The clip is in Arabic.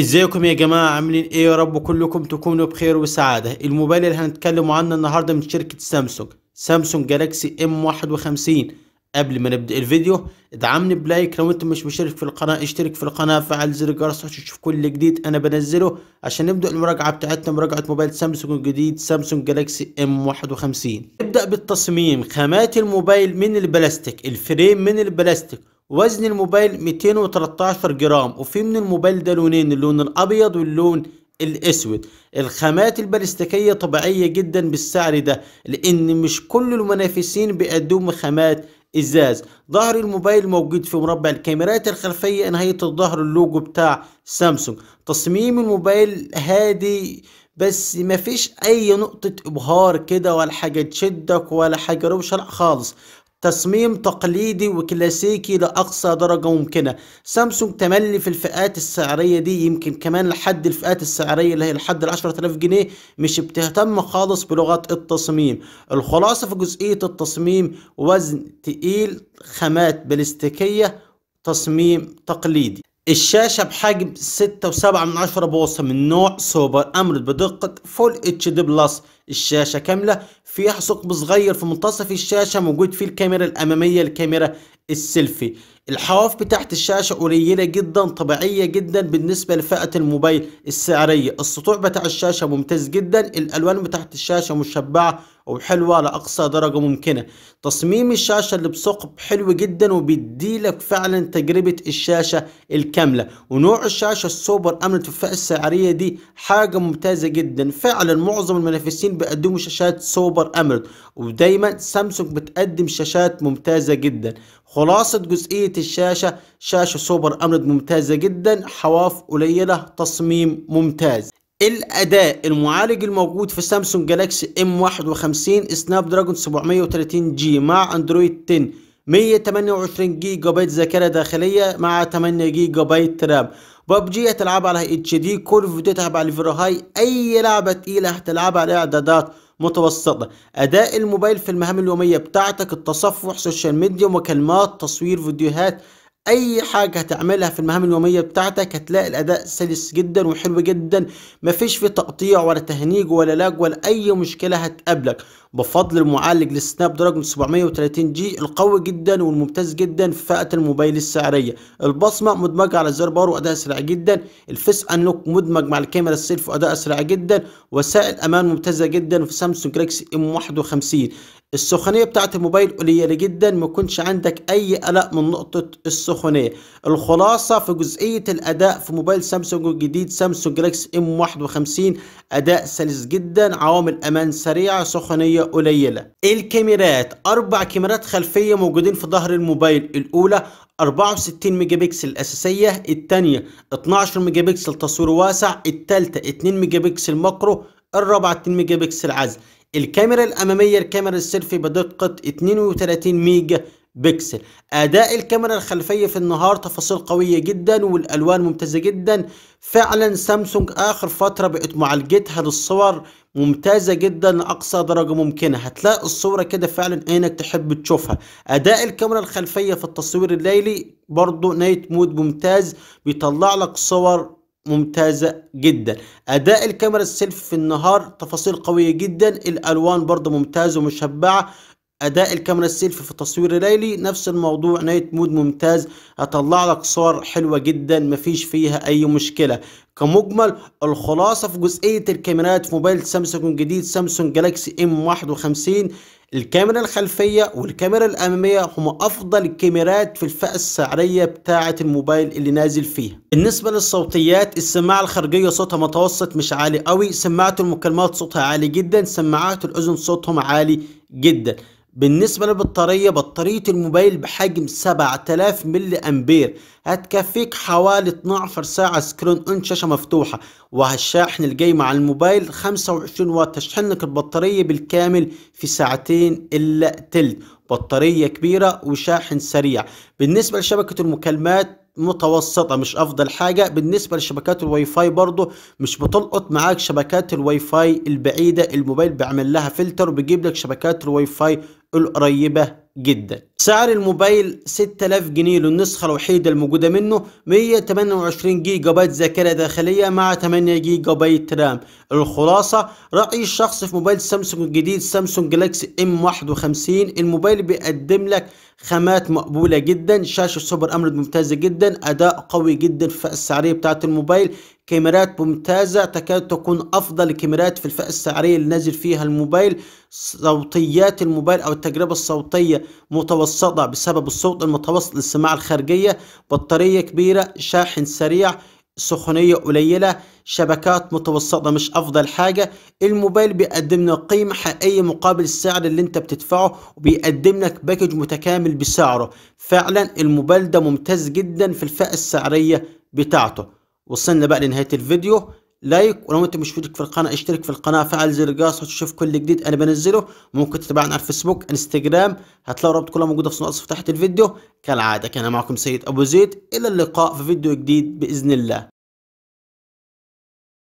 ازيكم يا جماعه عاملين ايه يا رب كلكم تكونوا بخير وسعاده الموبايل اللي هنتكلم عنه النهارده من شركه سامسونج سامسونج جالاكسي ام 51 قبل ما نبدا الفيديو ادعمني بلايك لو انت مش مشترك في القناه اشترك في القناه فعل زر الجرس عشان تشوف كل جديد انا بنزله عشان نبدا المراجعه بتاعتنا مراجعه موبايل سامسونج الجديد سامسونج جالاكسي ام 51 نبدا بالتصميم خامات الموبايل من البلاستيك الفريم من البلاستيك وزن الموبايل 213 جرام وفي من الموبايل ده لونين اللون الابيض واللون الاسود الخامات البلاستيكية طبيعية جدا بالسعر ده لان مش كل المنافسين بيقدموا خامات ازاز ظهر الموبايل موجود في مربع الكاميرات الخلفية نهاية الظهر اللوجو بتاع سامسونج تصميم الموبايل هادي بس مفيش اي نقطة ابهار كده ولا حاجة تشدك ولا حاجة روشة لا خالص تصميم تقليدي وكلاسيكي لأقصى درجة ممكنة سامسونج تملي في الفئات السعرية دي يمكن كمان لحد الفئات السعرية اللي هي لحد العشرة آلاف جنيه مش بتهتم خالص بلغة التصميم الخلاصة في جزئية التصميم وزن تقيل خامات بلاستيكية تصميم تقليدي الشاشة بحجم 6.7 بوصة من نوع سوبر امرد بدقة فول اتش دي بلس الشاشة كاملة فيها ثقب صغير في منتصف الشاشة موجود فيه الكاميرا الأمامية الكاميرا السيلفي الحواف بتاعت الشاشة قليلة جدا طبيعية جدا بالنسبة لفئة الموبايل السعرية السطوع بتاع الشاشة ممتاز جدا الألوان بتاعت الشاشة مشبعة وحلوة لأقصى درجة ممكنة تصميم الشاشة اللي بثقب حلو جدا وبيديلك فعلا تجربة الشاشة الكاملة ونوع الشاشة السوبر أملت في الفئة السعرية دي حاجة ممتازة جدا فعلا معظم المنافسين بيقدموا شاشات سوبر أملت ودايما سامسونج بتقدم شاشات ممتازة جدا خلاصة جزئية الشاشة شاشة سوبر أمرد ممتازة جدا حواف قليلة تصميم ممتاز الأداء المعالج الموجود في سامسونج جالاكسي ام 51 سناب دراجون 730 جي مع اندرويد 10 128 جيجا بايت ذاكرة داخلية مع 8 جيجا بايت رام ببجي هتلعب على اتش دي كورف اوف على الفيرو هاي اي لعبة تقيلة هتلعب على اعدادات متوسطة أداء الموبايل في المهام اليومية بتاعتك التصفح سوشيال ميديا مكالمات تصوير فيديوهات اي حاجة هتعملها في المهام اليومية بتاعتك هتلاقي الاداء سلس جدا وحلو جدا مفيش فيه تقطيع ولا تهنيج ولا لاج ولا اي مشكلة هتقابلك بفضل المعالج للسناب دراجون 730 جي القوي جدا والممتاز جدا في فئه الموبايل السعريه البصمه مدمجه على الزر باور واداء سريع جدا الفيس انلوك مدمج مع الكاميرا السيلف واداء سريع جدا وسائل امان ممتازه جدا في سامسونج جلاكسي ام 51 السخونيه بتاعه الموبايل قليله جدا ما يكونش عندك اي قلق من نقطه السخونيه الخلاصه في جزئيه الاداء في موبايل سامسونج الجديد سامسونج جلاكسي ام 51 اداء سلس جدا عوامل امان سريعه سخونيه خلفية قليلة الكاميرات أربع كاميرات خلفية موجودين في ظهر الموبايل الأولى 64 ميجا بكسل الأساسية الثانية 12 ميجا بكسل تصوير واسع الثالثة 2 ميجا بكسل ماكرو الرابعة 2 ميجا بكسل عزل الكاميرا الأمامية الكاميرا السيلفي بدقة 32 ميجا بيكسل اداء الكاميرا الخلفيه في النهار تفاصيل قويه جدا والالوان ممتازه جدا فعلا سامسونج اخر فتره بقت معالجتها للصور ممتازه جدا لاقصى درجه ممكنه هتلاقي الصوره كده فعلا عينك تحب تشوفها اداء الكاميرا الخلفيه في التصوير الليلي برضو نايت مود ممتاز بيطلع لك صور ممتازة جدا أداء الكاميرا السيلفي في النهار تفاصيل قوية جدا الألوان برضو ممتازة ومشبعة اداء الكاميرا السيلفي في التصوير الليلي نفس الموضوع نايت مود ممتاز هطلع لك صور حلوه جدا مفيش فيها اي مشكله كمجمل الخلاصه في جزئيه الكاميرات في موبايل سامسونج الجديد سامسونج جالاكسي ام 51 الكاميرا الخلفية والكاميرا الأمامية هما أفضل الكاميرات في الفئة السعرية بتاعة الموبايل اللي نازل فيها بالنسبة للصوتيات السماعة الخارجية صوتها متوسط مش عالي قوي سماعة المكالمات صوتها عالي جدا سماعات الأذن صوتهم عالي جدا بالنسبة للبطارية بطارية الموبايل بحجم 7000 ملي أمبير هتكفيك حوالي 12 ساعة سكرين اون شاشة مفتوحة وهالشاحن الجاي مع الموبايل 25 واط تشحنك البطارية بالكامل في ساعتين إلا تلت بطارية كبيرة وشاحن سريع بالنسبة لشبكة المكالمات متوسطة مش أفضل حاجة بالنسبة لشبكات الواي فاي برضه مش بتلقط معاك شبكات الواي فاي البعيدة الموبايل بيعمل لها فلتر وبيجيب لك شبكات الواي فاي القريبة جدا سعر الموبايل 6000 جنيه للنسخة الوحيدة الموجودة منه 128 جيجا بايت ذاكرة داخلية مع 8 جيجا بايت رام الخلاصة رأيي الشخصي في موبايل سامسونج الجديد سامسونج جلاكسي ام 51 الموبايل بيقدم لك خامات مقبولة جدا شاشة سوبر اموليد ممتازة جدا اداء قوي جدا في السعرية بتاعة الموبايل كاميرات ممتازة تكاد تكون أفضل كاميرات في الفئة السعرية اللي نازل فيها الموبايل صوتيات الموبايل أو التجربة الصوتية متوسطة بسبب الصوت المتوسط للسماعة الخارجية بطارية كبيرة شاحن سريع سخونية قليلة شبكات متوسطة مش أفضل حاجة الموبايل بيقدم لك قيمة حقيقية مقابل السعر اللي أنت بتدفعه وبيقدم لك باكج متكامل بسعره فعلا الموبايل ده ممتاز جدا في الفئة السعرية بتاعته وصلنا بقى لنهاية الفيديو لايك ولو انت مش مشترك في القناه اشترك في القناه فعل زر الجرس وتشوف كل جديد انا بنزله ممكن تتابعنا على الفيسبوك انستغرام هتلاقوا رابط كلها موجوده في صندوق الوصف تحت الفيديو كالعاده كان معكم سيد ابو زيد الى اللقاء في فيديو جديد باذن الله